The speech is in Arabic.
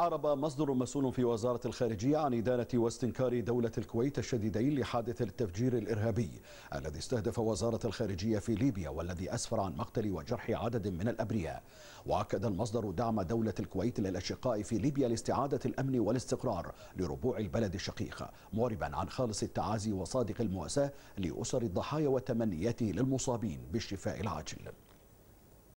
أعرب مصدر مسؤول في وزارة الخارجية عن إدانة واستنكار دولة الكويت الشديدين لحادث التفجير الإرهابي الذي استهدف وزارة الخارجية في ليبيا والذي أسفر عن مقتل وجرح عدد من الأبرياء وأكد المصدر دعم دولة الكويت للأشقاء في ليبيا لاستعادة الأمن والاستقرار لربوع البلد الشقيق معربا عن خالص التعازي وصادق المواساة لأسر الضحايا وتمنياته للمصابين بالشفاء العاجل